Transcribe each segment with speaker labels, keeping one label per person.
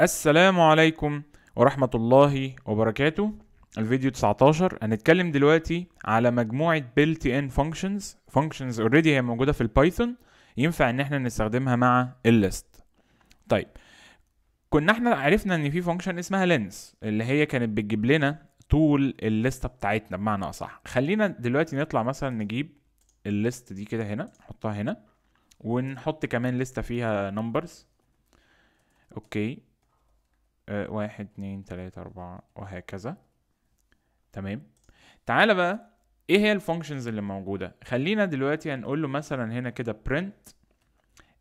Speaker 1: السلام عليكم ورحمة الله وبركاته الفيديو 19 هنتكلم دلوقتي على مجموعة built in functions functions already هي موجودة في البايثون ينفع ان احنا نستخدمها مع الليست طيب كنا احنا عرفنا ان في فانكشن اسمها لينس اللي هي كانت بتجيب لنا طول الليسته بتاعتنا بمعنى اصح خلينا دلوقتي نطلع مثلا نجيب الليست دي كده هنا نحطها هنا ونحط كمان لستة فيها نمبرز اوكي آه، واحد اتنين تلاتة أربعة وهكذا تمام تعالى بقى ايه هي الفانكشنز اللي موجودة خلينا دلوقتي هنقول له مثلا هنا كده print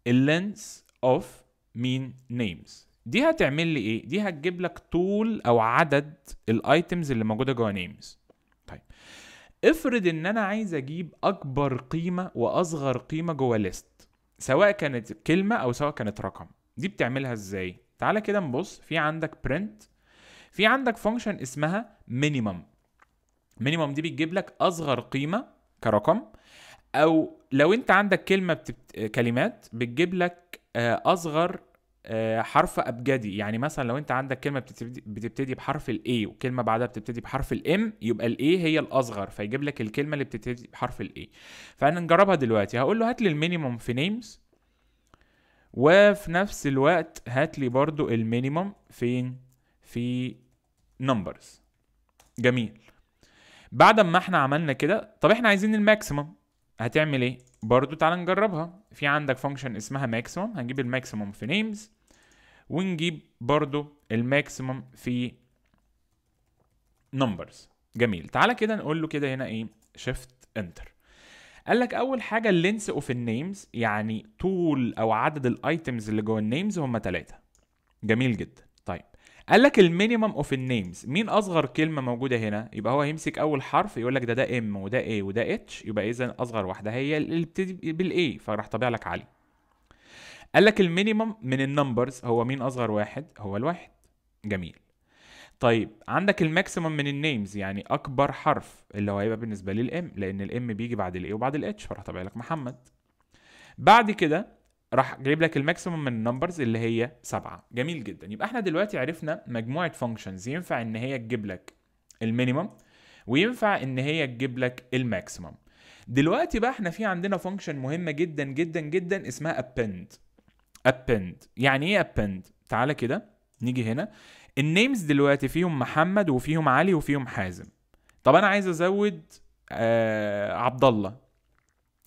Speaker 1: اللينس اوف مين نيمز دي هتعمل لي ايه دي هتجيب لك طول او عدد الايتمز اللي موجوده جوه نيمز طيب افرض ان انا عايز اجيب اكبر قيمه واصغر قيمه جوه ليست سواء كانت كلمه او سواء كانت رقم دي بتعملها ازاي تعالى كده نبص في عندك print في عندك فانكشن اسمها minimum minimum دي بتجيب لك اصغر قيمه كرقم او لو انت عندك كلمه بتبت... كلمات بتجيب لك آه، اصغر آه، حرف ابجدي يعني مثلا لو انت عندك كلمه بتبتدي, بتبتدي بحرف الاي وكلمه بعدها بتبتدي بحرف الام يبقى الاي هي الاصغر فيجيب لك الكلمه اللي بتبتدي بحرف الاي فانا نجربها دلوقتي هقول له هات لي المينيموم في نيمز وفي نفس الوقت هات لي برضو المينيمم فين في نمبرز جميل بعد ما احنا عملنا كده طب احنا عايزين الماكسيمم هتعمل ايه برضو تعال نجربها في عندك فانكشن اسمها ماكسيمم هنجيب الماكسيمم في نيمز ونجيب برضو الماكسيمم في نمبرز جميل تعالى كده نقول له كده هنا ايه شيفت انتر قال لك اول حاجه اللينس اوف النيمز يعني طول او عدد الايتمز اللي جوه النيمز هم ثلاثه جميل جدا طيب قال لك المينيمم اوف النيمز مين اصغر كلمه موجوده هنا يبقى هو هيمسك اول حرف يقول لك ده ده ام وده ايه وده اتش يبقى اذا اصغر واحده هي اللي بتبتدي بالاي فراح طبيع لك علي قال لك المينيمم من النمبرز هو مين اصغر واحد هو الواحد جميل طيب عندك الماكسيمم من النيمز يعني اكبر حرف اللي هو هيبقى بالنسبه لي الام لان الام بيجي بعد الاي وبعد الاتش فراح طبع لك محمد بعد كده راح جايب لك الماكسيمم من النمبرز اللي هي سبعة جميل جدا يبقى احنا دلوقتي عرفنا مجموعه فانكشنز ينفع ان هي تجيب لك المينيمم وينفع ان هي تجيب لك الماكسيمم دلوقتي بقى احنا في عندنا فانكشن مهمه جدا جدا جدا اسمها append append يعني ايه append تعالى كده نيجي هنا النيمز دلوقتي فيهم محمد وفيهم علي وفيهم حازم طب انا عايز ازود آه عبد الله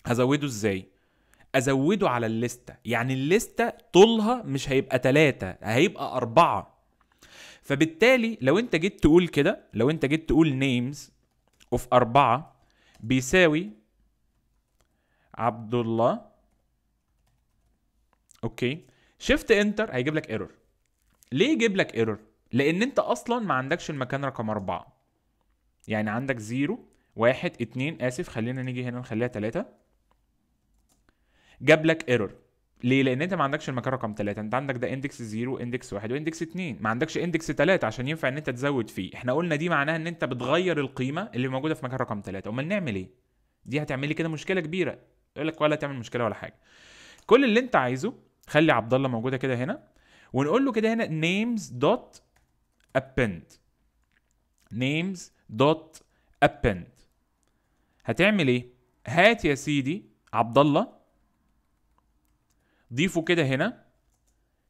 Speaker 1: هزوده ازاي ازوده على الليستة يعني الليستة طولها مش هيبقى تلاتة هيبقى أربعة فبالتالي لو انت جيت تقول كده لو انت جيت تقول نيمز اوف أربعة بيساوي عبد الله اوكي شيفت انتر هيجيب لك ايرور ليه يجيب لك ايرور لان انت اصلا ما عندكش المكان رقم اربعة يعني عندك زيرو واحد اتنين اسف خلينا نيجي هنا نخليها تلاتة جاب لك ايرور ليه؟ لأن أنت ما عندكش المكان رقم ثلاثة، أنت عندك ده اندكس 0 واندكس 1 واندكس 2، ما عندكش اندكس 3 عشان ينفع إن أنت تزود فيه، إحنا قلنا دي معناها إن أنت بتغير القيمة اللي موجودة في مكان رقم ثلاثة، أمال نعمل إيه؟ دي هتعمل لي كده مشكلة كبيرة، يقول لك ولا تعمل مشكلة ولا حاجة. كل اللي أنت عايزه خلي عبد الله موجودة كده هنا ونقول له كده هنا names append names dot append هتعمل ايه هات يا سيدي عبد الله ضيفه كده هنا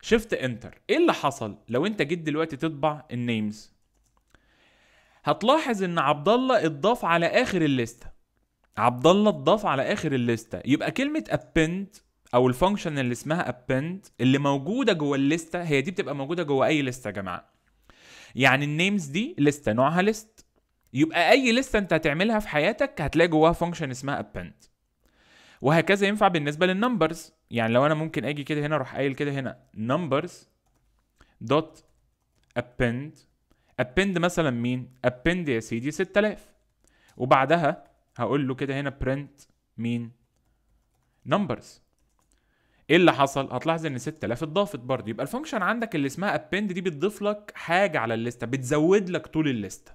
Speaker 1: شيفت انتر ايه اللي حصل لو انت جيت دلوقتي تطبع النيمز هتلاحظ ان عبد الله اتضاف على اخر الليسته عبد الله اتضاف على اخر الليسته يبقى كلمه append او الفانكشن اللي اسمها append اللي موجوده جوه الليسته هي دي بتبقى موجوده جوه اي ليسته يا جماعه يعني النيمز دي لسته نوعها ليست يبقى اي لسته انت هتعملها في حياتك هتلاقي جواها فانكشن اسمها ابند وهكذا ينفع بالنسبه للنمبرز يعني لو انا ممكن اجي كده هنا اروح قايل كده هنا numbers دوت append append مثلا مين append يا سيدي 6000 وبعدها هقول له كده هنا print مين numbers ايه اللي حصل هتلاحظ ان 6000 اتضافت برضه يبقى الفانكشن عندك اللي اسمها ابند دي بتضيف لك حاجه على الليسته بتزود لك طول الليسته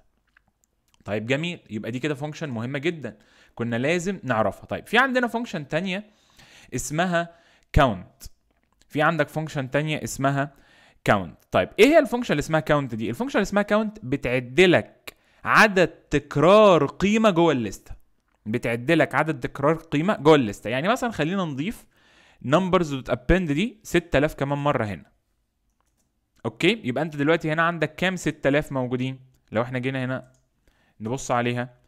Speaker 1: طيب جميل يبقى دي كده فانكشن مهمه جدا كنا لازم نعرفها طيب في عندنا فانكشن تانية اسمها كاونت في عندك فانكشن تانية اسمها كاونت طيب ايه هي الفانكشن اللي اسمها كاونت دي الفانكشن اللي اسمها كاونت بتعد لك عدد تكرار قيمه جوه الليسته بتعد لك عدد تكرار قيمه جوه الليسته يعني مثلا خلينا نضيف نمبرز دوت ابند دي 6000 كمان مره هنا اوكي يبقى انت دلوقتي هنا عندك كام 6000 موجودين لو احنا جينا هنا نبص عليها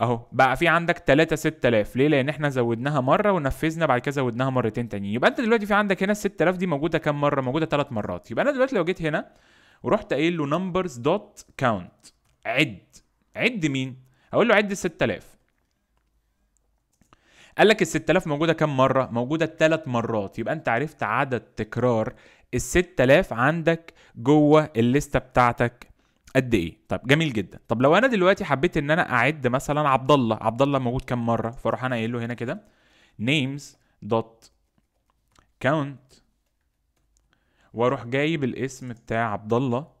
Speaker 1: اهو بقى في عندك 3 6000 ليه لان احنا زودناها مره ونفذنا بعد كده زودناها مرتين تانيين يبقى انت دلوقتي في عندك هنا 6000 دي موجوده كام مره موجوده 3 مرات يبقى انا دلوقتي لو جيت هنا ورحت قايل له نمبرز دوت كاونت عد عد مين هقول له عد 6000 قال لك ال 6000 موجوده كام مره موجوده ثلاث مرات يبقى انت عرفت عدد تكرار ال 6000 عندك جوه الليسته بتاعتك قد ايه طب جميل جدا طب لو انا دلوقتي حبيت ان انا اعد مثلا عبد الله عبد الله موجود كام مره فاروح انا قايل له هنا كده names dot count واروح جايب الاسم بتاع عبد الله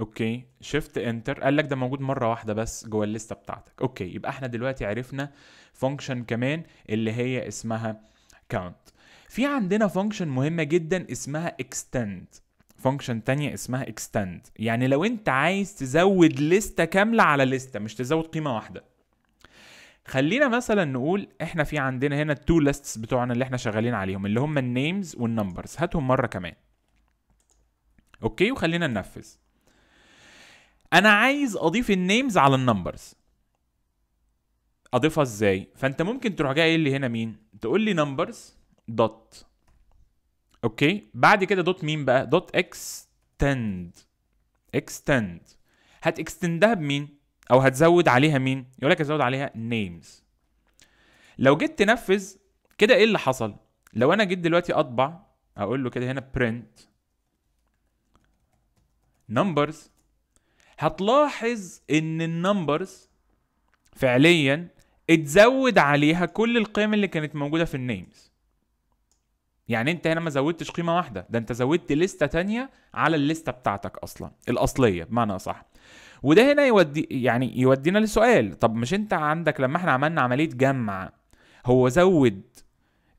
Speaker 1: اوكي شيفت انتر قال لك ده موجود مره واحده بس جوه الليسته بتاعتك اوكي يبقى احنا دلوقتي عرفنا فانكشن كمان اللي هي اسمها كاونت في عندنا فانكشن مهمه جدا اسمها اكستند فانكشن تانية اسمها اكستند يعني لو انت عايز تزود لستة كاملة على لستة مش تزود قيمة واحدة خلينا مثلا نقول احنا في عندنا هنا التو ليستس بتوعنا اللي احنا شغالين عليهم اللي هم النيمز والنمبرز هاتهم مرة كمان اوكي وخلينا ننفذ انا عايز اضيف النيمز على النمبرز اضيفها ازاي فانت ممكن تروح جاي اللي هنا مين تقول لي نمبرز دوت اوكي بعد كده دوت مين بقى دوت اكستند اكستند هتكستندها بمين او هتزود عليها مين يقول لك هزود عليها نيمز لو جيت تنفذ كده ايه اللي حصل لو انا جيت دلوقتي اطبع اقول له كده هنا print numbers هتلاحظ ان النمبرز فعليا اتزود عليها كل القيم اللي كانت موجوده في النيمز يعني انت هنا ما زودتش قيمه واحده ده انت زودت لسته تانية على الليسته بتاعتك اصلا الاصليه بمعنى اصح وده هنا يودي يعني يودينا لسؤال طب مش انت عندك لما احنا عملنا عمليه جمع هو زود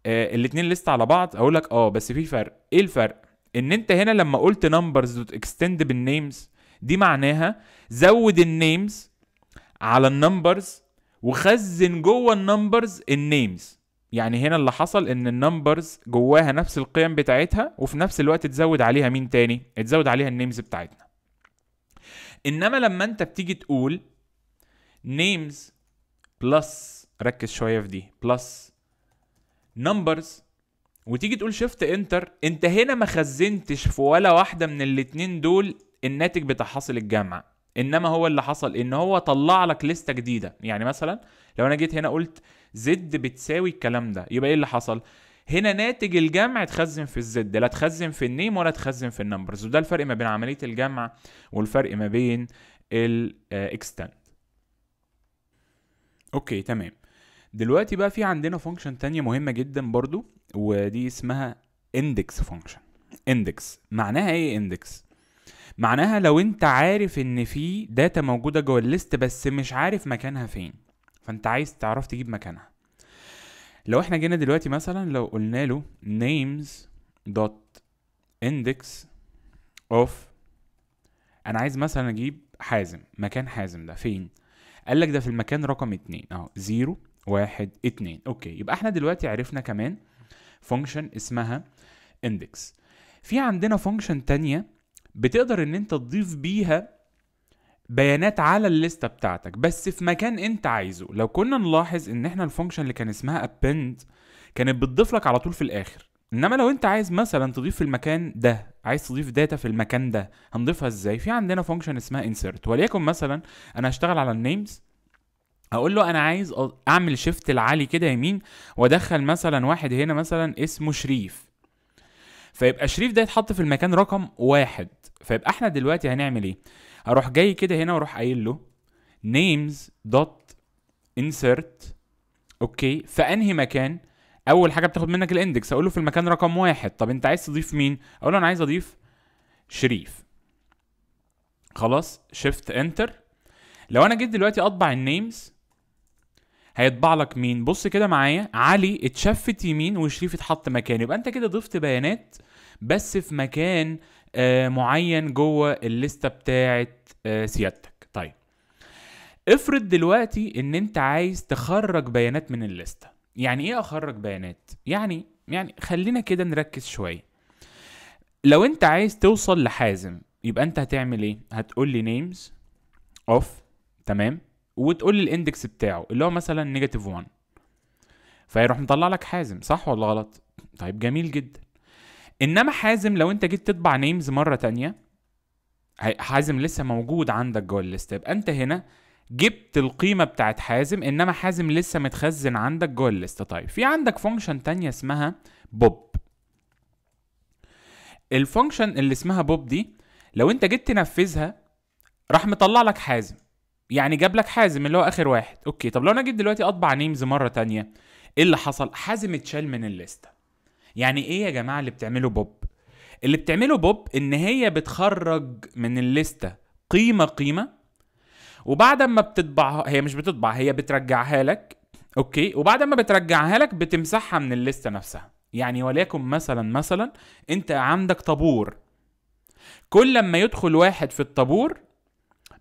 Speaker 1: آه الاثنين لسته على بعض اقول لك اه بس في فرق ايه الفرق ان انت هنا لما قلت نمبرز دوت اكستند بالنيمز دي معناها زود النيمز على النمبرز وخزن جوه النمبرز النيمز يعني هنا اللي حصل ان النمبرز جواها نفس القيم بتاعتها وفي نفس الوقت تزود عليها مين تاني تزود عليها النيمز بتاعتنا انما لما انت بتيجي تقول names plus ركز شويه في دي plus numbers وتيجي تقول شيفت انتر انت هنا ما خزنتش في ولا واحده من الاتنين دول الناتج بتاع حاصل الجمع انما هو اللي حصل ان هو طلع لك لسته جديده يعني مثلا لو انا جيت هنا قلت زد بتساوي الكلام ده يبقى ايه اللي حصل هنا ناتج الجمع اتخزن في الزد لا اتخزن في النيم ولا اتخزن في النمبرز وده الفرق ما بين عمليه الجمع والفرق ما بين الاكستند آه، اوكي تمام دلوقتي بقى في عندنا فانكشن تانية مهمة جدا برضو ودي اسمها اندكس فانكشن اندكس معناها ايه اندكس معناها لو انت عارف ان في داتا موجوده جوه الليست بس مش عارف مكانها فين فانت عايز تعرف تجيب مكانها لو احنا جينا دلوقتي مثلا لو قلنا له names dot index of انا عايز مثلا اجيب حازم مكان حازم ده فين قال لك ده في المكان رقم اتنين اهو زيرو واحد اتنين اوكي يبقى احنا دلوقتي عرفنا كمان فانكشن اسمها index في عندنا فانكشن تانية بتقدر ان انت تضيف بيها بيانات على الليسته بتاعتك بس في مكان انت عايزه لو كنا نلاحظ ان احنا الفانكشن اللي كان اسمها append كانت بتضيف لك على طول في الاخر انما لو انت عايز مثلا تضيف في المكان ده عايز تضيف داتا في المكان ده هنضيفها ازاي في عندنا فانكشن اسمها insert وليكن مثلا انا هشتغل على النيمز هقول له انا عايز اعمل شيفت لعلي كده يمين وادخل مثلا واحد هنا مثلا اسمه شريف فيبقى شريف ده يتحط في المكان رقم واحد فيبقى احنا دلوقتي هنعمل ايه اروح جاي كده هنا واروح قايل له names dot insert اوكي في انهي مكان اول حاجه بتاخد منك الاندكس اقول له في المكان رقم واحد طب انت عايز تضيف مين اقول له انا عايز اضيف شريف خلاص شيفت انتر لو انا جيت دلوقتي اطبع النيمز هيطبع لك مين بص كده معايا علي اتشفت يمين وشريف اتحط مكانه يبقى انت كده ضفت بيانات بس في مكان آه معين جوه الليسته بتاعه آه سيادتك طيب افرض دلوقتي ان انت عايز تخرج بيانات من الليسته يعني ايه اخرج بيانات يعني يعني خلينا كده نركز شويه لو انت عايز توصل لحازم يبقى انت هتعمل ايه هتقول لي نيمز اوف تمام وتقول لي الاندكس بتاعه اللي هو مثلا نيجاتيف 1 فيروح مطلع لك حازم صح ولا غلط طيب جميل جدا انما حازم لو انت جيت تطبع نيمز مره تانية حازم لسه موجود عندك جوه الليست يبقى انت هنا جبت القيمة بتاعت حازم انما حازم لسه متخزن عندك جوه الليست طيب في عندك فانكشن تانية اسمها بوب الفانكشن اللي اسمها بوب دي لو انت جيت تنفذها راح مطلع لك حازم يعني جاب لك حازم اللي هو اخر واحد اوكي طب لو انا جيت دلوقتي اطبع نيمز مره تانية ايه اللي حصل حازم اتشال من الليسته يعني ايه يا جماعه اللي بتعمله بوب اللي بتعمله بوب ان هي بتخرج من الليسته قيمه قيمه وبعد ما بتطبعها هي مش بتطبع هي بترجعها لك اوكي وبعد ما بترجعها لك بتمسحها من الليسته نفسها يعني وليكن مثلا مثلا انت عندك طابور كل لما يدخل واحد في الطابور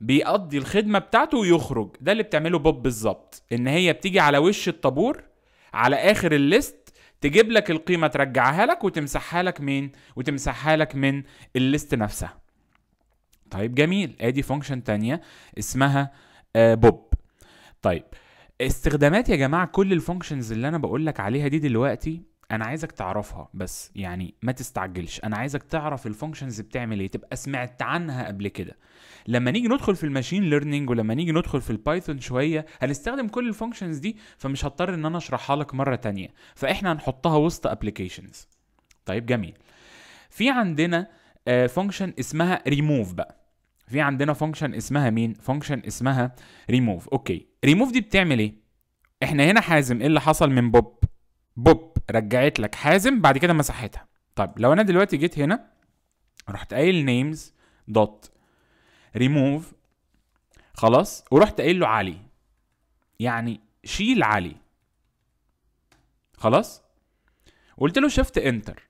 Speaker 1: بيقضي الخدمه بتاعته ويخرج ده اللي بتعمله بوب بالظبط ان هي بتيجي على وش الطابور على اخر الليست تجيب لك القيمه ترجعها لك وتمسحها لك من وتمسحها لك من الليست نفسها طيب جميل ادي فانكشن تانية اسمها آه، بوب طيب استخدامات يا جماعه كل الفانكشنز اللي انا بقول لك عليها دي دلوقتي انا عايزك تعرفها بس يعني ما تستعجلش انا عايزك تعرف الفانكشنز بتعمل ايه تبقى سمعت عنها قبل كده لما نيجي ندخل في الماشين ليرنينج ولما نيجي ندخل في البايثون شويه هنستخدم كل الفانكشنز دي فمش هضطر ان انا اشرحها لك مره تانية فاحنا هنحطها وسط ابلكيشنز طيب جميل في عندنا فانكشن آه، اسمها ريموف بقى في عندنا فانكشن اسمها مين فانكشن اسمها ريموف اوكي ريموف دي بتعمل ايه احنا هنا حازم ايه اللي حصل من بوب بوب رجعت لك حازم بعد كده مسحتها طيب لو انا دلوقتي جيت هنا رحت قايل نيمز دوت ريموف خلاص ورحت قايل له علي يعني شيل علي خلاص قلت له شفت انتر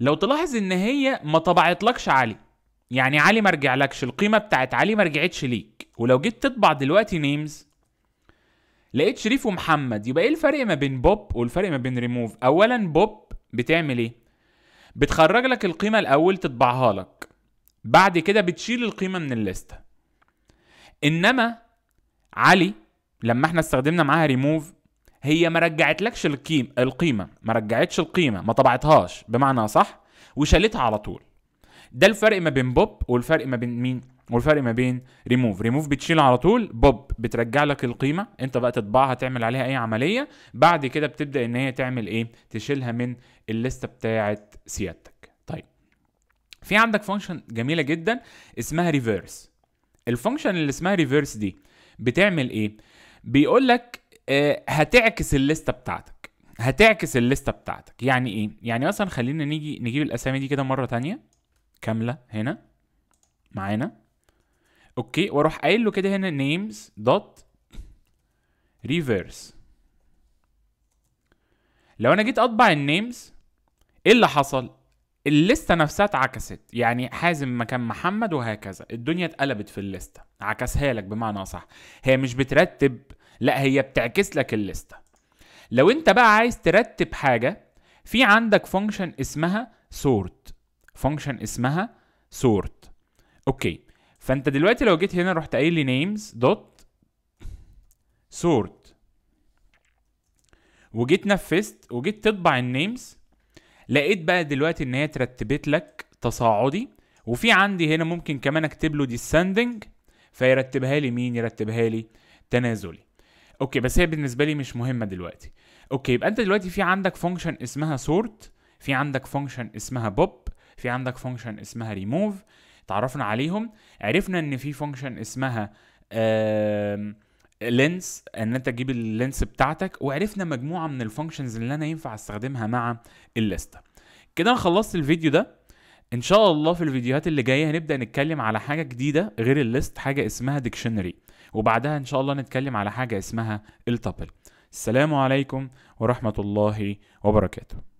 Speaker 1: لو تلاحظ ان هي ما طبعتلكش علي يعني علي ما رجعلكش القيمه بتاعت علي ما رجعتش ليك ولو جيت تطبع دلوقتي نيمز لقيت شريف ومحمد يبقى ايه الفرق ما بين بوب والفرق ما بين ريموف اولا بوب بتعمل ايه بتخرج لك القيمه الاول تطبعها لك بعد كده بتشيل القيمه من الليسته انما علي لما احنا استخدمنا معاها ريموف هي ما رجعتلكش القيم القيمه ما رجعتش القيمه ما طبعتهاش بمعنى صح وشالتها على طول ده الفرق ما بين بوب والفرق ما بين مين والفرق ما بين ريموف ريموف بتشيل على طول بوب بترجع لك القيمه انت بقى تطبعها تعمل عليها اي عمليه بعد كده بتبدا ان هي تعمل ايه تشيلها من الليسته بتاعه سيادتك طيب في عندك فانكشن جميله جدا اسمها ريفيرس الفانكشن اللي اسمها ريفيرس دي بتعمل ايه بيقول لك آه هتعكس الليسته بتاعتك هتعكس الليسته بتاعتك يعني ايه يعني مثلا خلينا نيجي نجيب الاسامي دي كده مره تانية كامله هنا معانا اوكي واروح قايل له كده هنا names dot reverse لو انا جيت اطبع النيمز ايه اللي حصل الليستة نفسها اتعكست يعني حازم مكان محمد وهكذا الدنيا اتقلبت في الليستة عكسها لك بمعنى اصح هي مش بترتب لا هي بتعكس لك الليستة لو انت بقى عايز ترتب حاجة في عندك فانكشن اسمها sort فانكشن اسمها sort اوكي فانت دلوقتي لو جيت هنا رحت قايل لي نيمز دوت سورت وجيت نفذت وجيت تطبع النيمز لقيت بقى دلوقتي ان هي ترتبت لك تصاعدي وفي عندي هنا ممكن كمان اكتب له descending فيرتبها لي مين يرتبها لي تنازلي اوكي بس هي بالنسبه لي مش مهمه دلوقتي اوكي يبقى انت دلوقتي في عندك فانكشن اسمها سورت في عندك فانكشن اسمها بوب في عندك فانكشن اسمها ريموف تعرفنا عليهم عرفنا ان في فانكشن اسمها لينس ان انت تجيب اللينس بتاعتك وعرفنا مجموعه من الفانكشنز اللي انا ينفع استخدمها مع الليسته كده انا خلصت الفيديو ده ان شاء الله في الفيديوهات اللي جايه هنبدا نتكلم على حاجه جديده غير الليست حاجه اسمها ديكشنري وبعدها ان شاء الله نتكلم على حاجه اسمها التابل السلام عليكم ورحمه الله وبركاته